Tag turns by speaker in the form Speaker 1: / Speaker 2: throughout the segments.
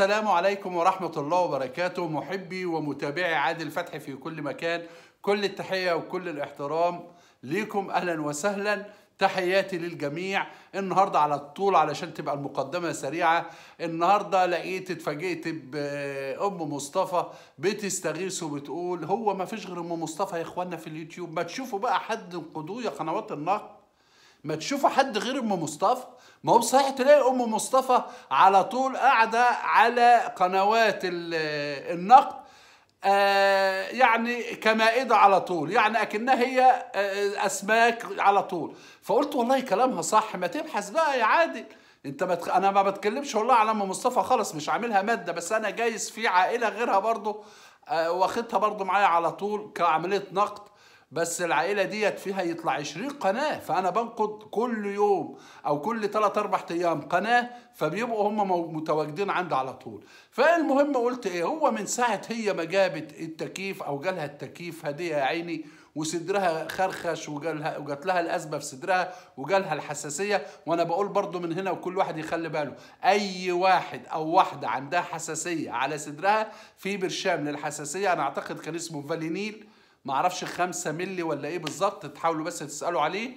Speaker 1: السلام عليكم ورحمة الله وبركاته محبي ومتابعي عادل فتحي في كل مكان كل التحية وكل الاحترام ليكم أهلا وسهلا تحياتي للجميع النهاردة على الطول علشان تبقى المقدمة سريعة النهاردة لقيت اتفاجئت بأم مصطفى بتستغيث وبتقول هو ما فيش غير أم مصطفى يا إخوانا في اليوتيوب ما تشوفوا بقى حد قضوية قنوات النقد ما تشوفوا حد غير ام مصطفى ما هو صحيح تلاقي ام مصطفى على طول قاعده على قنوات النقد آه، يعني كمائدة على طول يعني أكنها هي آه، أسماك على طول فقلت والله كلامها صح ما تبحث بقى يا عادل انت ما انا ما بتكلمش والله على ام مصطفى خالص مش عاملها ماده بس انا جايز في عائله غيرها برضه آه، واخدتها واخدها برضه معايا على طول كعمليه نقد بس العائله ديت فيها يطلع 20 قناه فانا بنقض كل يوم او كل 3 4 ايام قناه فبيبقوا هم متواجدين عندي على طول فالمهم قلت ايه هو من ساعه هي ما جابت التكييف او جالها التكييف هديه يا عيني وصدرها خرخش وجالها وجات لها الازمه في صدرها وجالها الحساسيه وانا بقول برضو من هنا وكل واحد يخلي باله اي واحد او واحده عندها حساسيه على صدرها في برشام للحساسيه انا اعتقد كان اسمه فالينيل معرفش 5 مللي ولا ايه بالظبط تحاولوا بس تسالوا عليه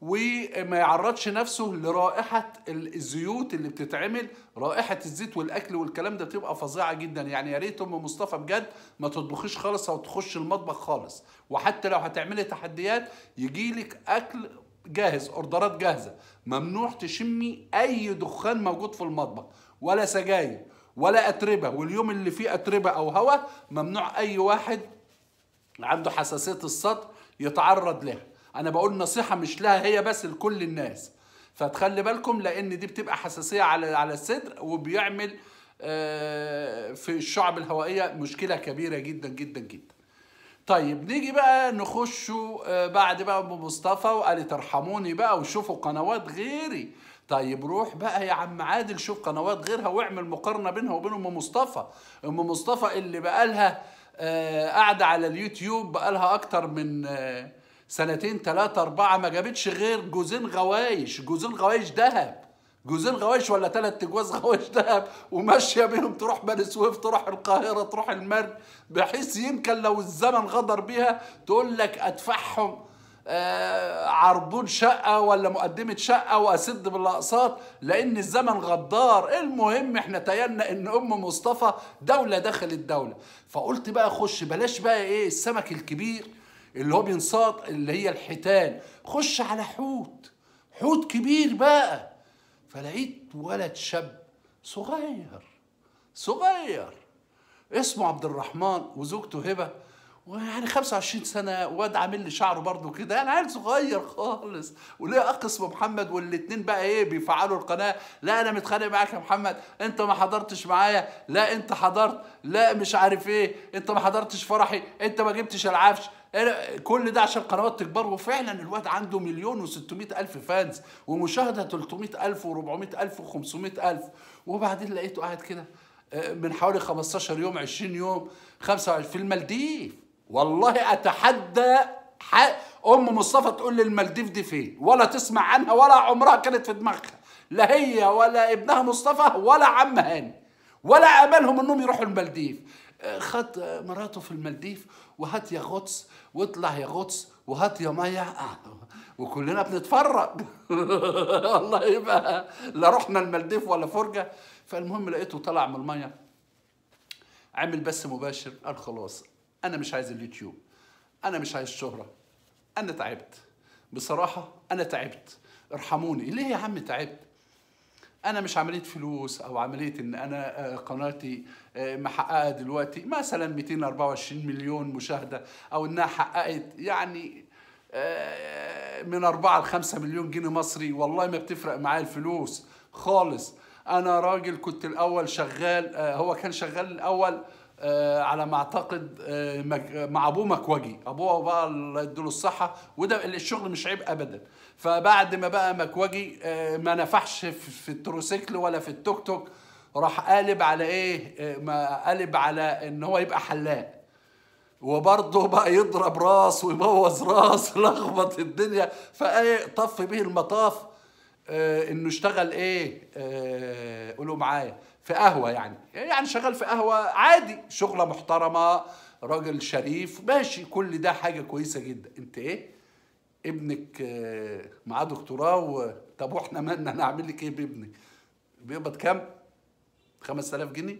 Speaker 1: وما يعرضش نفسه لرائحة الزيوت اللي بتتعمل رائحة الزيت والأكل والكلام ده بتبقى فظيعة جدا يعني يا ريت أم مصطفى بجد ما تطبخيش خالص أو تخش المطبخ خالص وحتى لو هتعملي تحديات يجي لك أكل جاهز اوردرات جاهزة ممنوع تشمي أي دخان موجود في المطبخ ولا سجاير ولا أتربة واليوم اللي فيه أتربة أو هواء ممنوع أي واحد عنده حساسية الصدر يتعرض لها أنا بقول نصيحة مش لها هي بس لكل الناس فتخلي بالكم لأن دي بتبقى حساسية على على الصدر وبيعمل آه، في الشعب الهوائية مشكلة كبيرة جدا جدا جدا طيب نيجي بقى نخش آه، بعد بقى ام مصطفى وقالت ارحموني بقى وشوفوا قنوات غيري طيب روح بقى يا عم عادل شوف قنوات غيرها واعمل مقارنه بينها وبين ام مصطفى ام مصطفى اللي بقى لها آه، قاعدة على اليوتيوب بقالها أكتر من آه، سنتين تلاتة أربعة ما جابتش غير جوزين غوايش جوزين غوايش دهب جوزين غوايش ولا ثلاث جواز غوايش دهب وماشيه بيهم تروح بني سويف تروح القاهره تروح المرج بحيث يمكن لو الزمن غدر بيها تقول لك ادفعهم آه، عرضون شقة ولا مقدمة شقة وأسد بالأقساط لأن الزمن غدار المهم احنا تينا إن أم مصطفى دولة دخلت دولة فقلت بقى خش بلاش بقى إيه السمك الكبير اللي هو بينصاد اللي هي الحيتان خش على حوت حوت كبير بقى فلقيت ولد شاب صغير صغير اسمه عبد الرحمن وزوجته هبه ويعني 25 سنه واد عامل لي شعره برضه كده يعني عيل صغير خالص وليه اقص محمد والاثنين بقى ايه بيفعلوا القناه لا انا متخانق معاك يا محمد انت ما حضرتش معايا لا انت حضرت لا مش عارف ايه انت ما حضرتش فرحي انت ما جبتش العفش كل ده عشان القنوات تكبر وفعلا الواد عنده مليون و600 الف فانز ومشاهده 300 الف و400 الف و500 الف وبعدين لقيته قاعد كده آه، من حوالي 15 يوم 20 يوم 25 في المالديف والله اتحدى ام مصطفى تقول لي المالديف دي فين ولا تسمع عنها ولا عمرها كانت في دماغها لا هي ولا ابنها مصطفى ولا عم هاني ولا املهم انهم يروحوا المالديف آه، خد مراته في المالديف وهات يا غطس واطلع يا غطس وهات يا ميه آه، وكلنا بنتفرج الله يبقى لا رحنا المالديف ولا فرجه فالمهم لقيته طلع من الميه عمل بث مباشر قال خلاص انا مش عايز اليوتيوب انا مش عايز شهره انا تعبت بصراحه انا تعبت ارحموني ليه يا عم تعبت انا مش عمليه فلوس او عمليه ان انا آه، قناتي آه، محققه دلوقتي مثلا 224 مليون مشاهده او انها حققت يعني آه، من 4 ل 5 مليون جنيه مصري والله ما بتفرق معايا الفلوس خالص انا راجل كنت الاول شغال هو كان شغال الاول آه، على ما اعتقد آه، مع ابوه مكوجي ابوه بقى الله يديله الصحه وده الشغل مش عيب ابدا فبعد ما بقى مكوجي آه، ما نفعش في التروسيكل ولا في التوك توك راح قالب على ايه ما قالب على ان هو يبقى حلاق وبرضه بقى يضرب راس ويبوظ راس لخبط الدنيا فايه طف به المطاف انه اشتغل ايه قولوا معايا في قهوة يعني يعني شغال في قهوة عادي شغلة محترمة راجل شريف ماشي كل ده حاجة كويسة جدا انت ايه ابنك آه، معاه دكتوراه و... طب واحنا مالنا نعمل لك ايه بابنك بيقبض كام 5000 جنيه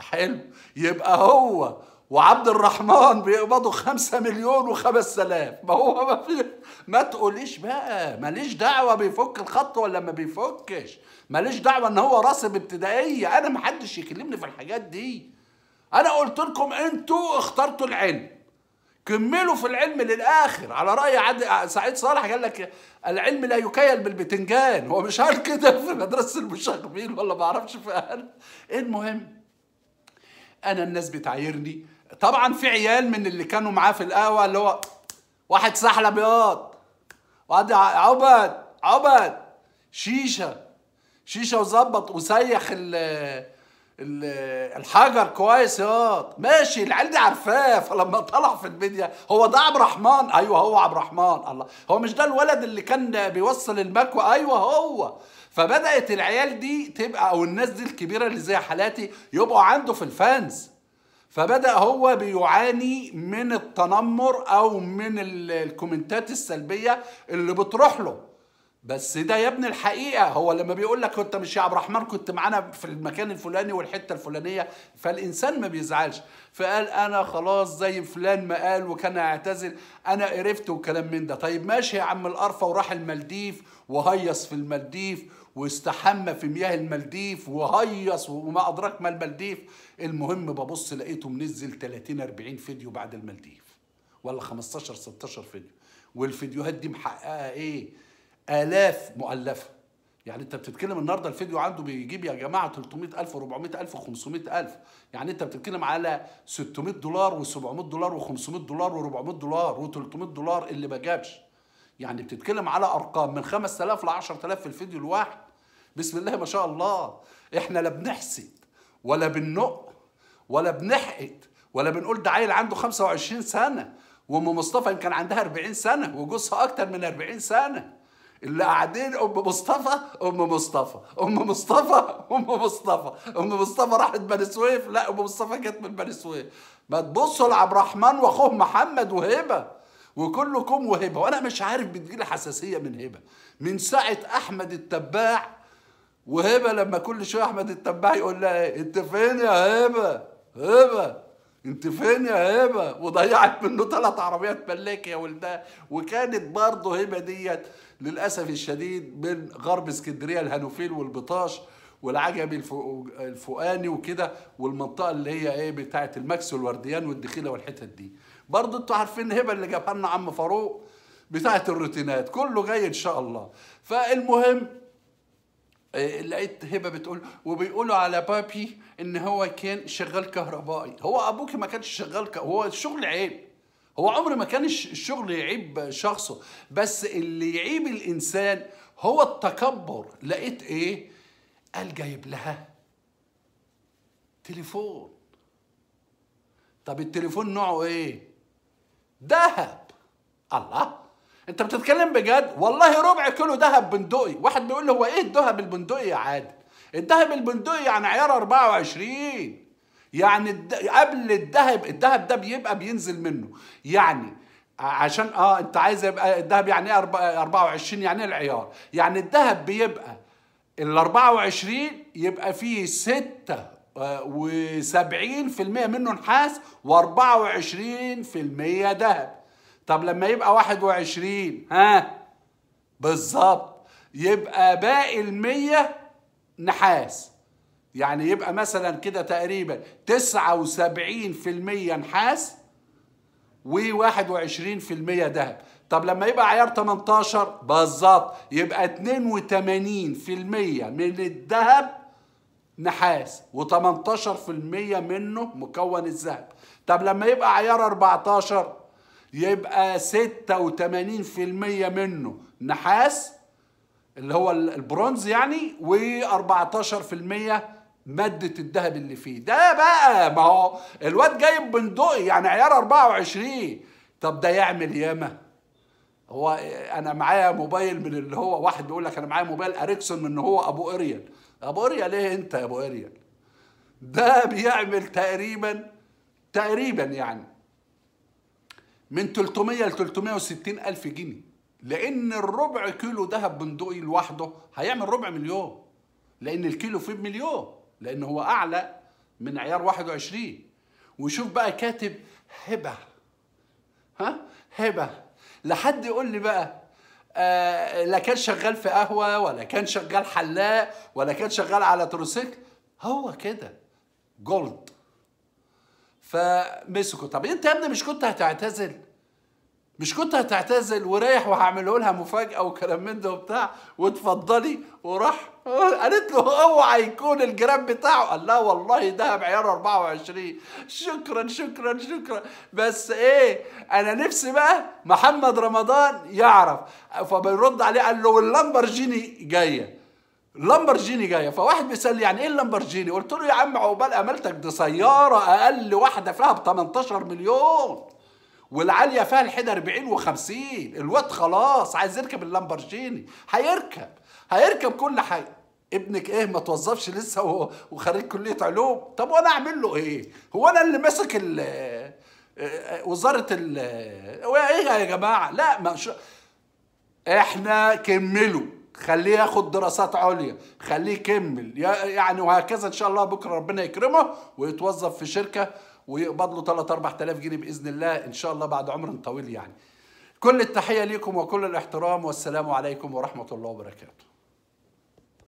Speaker 1: حلو يبقى هو وعبد الرحمن بيقبضوا خمسة مليون وخمس آلاف ما هو ما في ما تقوليش بقى ماليش دعوة بيفك الخط ولا ما بيفكش ماليش دعوة إن هو راسب ابتدائية أنا محدش يكلمني في الحاجات دي أنا قلت لكم أنتوا اخترتوا العلم كملوا في العلم للآخر على رأي عد... سعيد صالح قال لك العلم لا يكيل بالبتنجان هو مش قال كده في مدرسة المشاغبين ولا ما أعرفش في أهل المهم أنا الناس بتعايرني طبعا في عيال من اللي كانوا معاه في القهوه اللي هو واحد سحله بياض واحد عبد عبد شيشه شيشه وظبط وسيخ ال الحجر كويس ياض ماشي العيال دي عارفاه فلما طلع في الميديا هو ده عبد الرحمن ايوه هو عبد الرحمن الله هو مش ده الولد اللي كان بيوصل المكوى ايوه هو فبدات العيال دي تبقى او الناس دي الكبيره اللي زي حالاتي يبقوا عنده في الفانز فبدأ هو بيعاني من التنمر أو من الكومنتات السلبية اللي بتروح له بس ده يا ابن الحقيقة هو لما بيقول لك كنت مش يا عبد الرحمن كنت معانا في المكان الفلاني والحتة الفلانية فالإنسان ما بيزعلش فقال أنا خلاص زي فلان ما قال وكان أعتزل أنا قرفت وكلام من ده طيب ماشي يا عم القرفة وراح المالديف وهيص في المالديف واستحمى في مياه المالديف وهيص وما ادراك ما المالديف المهم ببص لقيته منزل 30 40 فيديو بعد المالديف ولا 15 16 فيديو والفيديوهات دي محققه ايه الاف مؤلفه يعني انت بتتكلم النهارده الفيديو عنده بيجيب يا جماعه 300000 و400000 و500000 يعني انت بتتكلم على 600 دولار و700 دولار و500 دولار و400 دولار و300 دولار اللي ما جابش يعني بتتكلم على ارقام من 5000 ل 10000 في الفيديو الواحد بسم الله ما شاء الله احنا لا بنحسد ولا بننق ولا بنحقد ولا بنقول ده عيل عنده 25 سنه وام مصطفى كان عندها 40 سنه وجوزها اكتر من 40 سنه اللي قاعدين ام مصطفى ام مصطفى ام مصطفى ام مصطفى ام مصطفى راحت بني سويف لا ام مصطفى جت من بني سويف ما تبصوا لعبد الرحمن واخوه محمد وهبه وكلكم وهبه وانا مش عارف بتجيلي حساسيه من هبه من ساعه احمد التباع وهبه لما كل شويه احمد التباع يقول لها ايه انت فين يا هبه هبه انت فين يا هبه وضيعت منه ثلاث عربيات ملاك يا ولدها وكانت برضه هبه ديت للاسف الشديد من غرب اسكندريه الهانوفيل والبطاش والعجمي الفوقاني وكده والمنطقه اللي هي ايه بتاعه المكس والورديان والدخيله والحتت دي برضه انتوا عارفين هبه اللي جابها لنا عم فاروق بتاعه الروتينات كله جاي ان شاء الله فالمهم آه، لقيت هبه بتقول وبيقولوا على بابي ان هو كان شغال كهربائي هو ابوك ما كانش شغال ك... هو الشغل عيب هو عمر ما كان الشغل يعيب شخصه بس اللي يعيب الانسان هو التكبر لقيت ايه قال جايب لها تليفون طب التليفون نوعه ايه دهب الله انت بتتكلم بجد والله ربع كيلو ذهب بندقي واحد بيقول له هو ايه الذهب البندقي يا عادل الذهب البندقي يعني عيار 24 يعني الد... قبل الذهب الذهب ده بيبقى بينزل منه يعني عشان اه انت عايز يبقى الذهب يعني ايه 24 يعني ايه العيار يعني الذهب بيبقى ال 24 يبقى فيه 6 آه، و70% منه نحاس و24% ذهب طب لما يبقى 21 ها بالظبط يبقى باقي المية نحاس يعني يبقى مثلا كده تقريبا 79% نحاس و21% ذهب طب لما يبقى عيار 18 بالظبط يبقى 82% من الذهب نحاس و18% منه مكون الذهب طب لما يبقى عيار 14 يبقى 86% منه نحاس اللي هو البرونز يعني و14% مادة الذهب اللي فيه ده بقى ما هو الواد جايب بندقي يعني عيار 24 طب ده يعمل ياما هو انا معايا موبايل من اللي هو واحد بيقول لك انا معايا موبايل اريكسون من هو ابو اريال ابو اريال ايه انت يا ابو اريال ده بيعمل تقريبا تقريبا يعني من 300 ل 360 ألف جنيه لأن الربع كيلو ذهب بندقي لوحده هيعمل ربع مليون لأن الكيلو فيه بمليون لأن هو أعلى من عيار 21 وشوف بقى كاتب هبة ها هبة لحد يقول لي بقى آه لا كان شغال في قهوة ولا كان شغال حلاق ولا كان شغال على تروسيكل هو كده جولد فمسكوا طب انت يا ابني مش كنت هتعتزل مش كنت هتعتزل ورايح وهعمله لها مفاجاه وكلام من ده وبتاع وتفضلي وراح قالت له اوعى يكون الجراب بتاعه قال لا والله ده بعيار 24 شكرا شكرا شكرا بس ايه انا نفسي بقى محمد رمضان يعرف فبيرد عليه قال له واللامبرجيني جايه لامبرجيني جايه فواحد بيسال يعني ايه اللامبرجيني قلت له يا عم عقبال املتك دي سياره اقل واحده فيها ب 18 مليون والعاليه فيها الحيده 40 و50 الواد خلاص عايز يركب اللامبرجيني هيركب هيركب كل حاجه ابنك ايه ما توظفش لسه وخريج كليه علوم طب وانا اعمل له ايه هو انا اللي ماسك آه، آه، وزاره ال آه، ايه يا جماعه لا ما شو احنا كملوا خليه ياخد دراسات عليا خليه يكمل يعني وهكذا ان شاء الله بكره ربنا يكرمه ويتوظف في شركه ويقبض له 3 4000 جنيه باذن الله ان شاء الله بعد عمر طويل يعني كل التحيه ليكم وكل الاحترام والسلام عليكم ورحمه الله وبركاته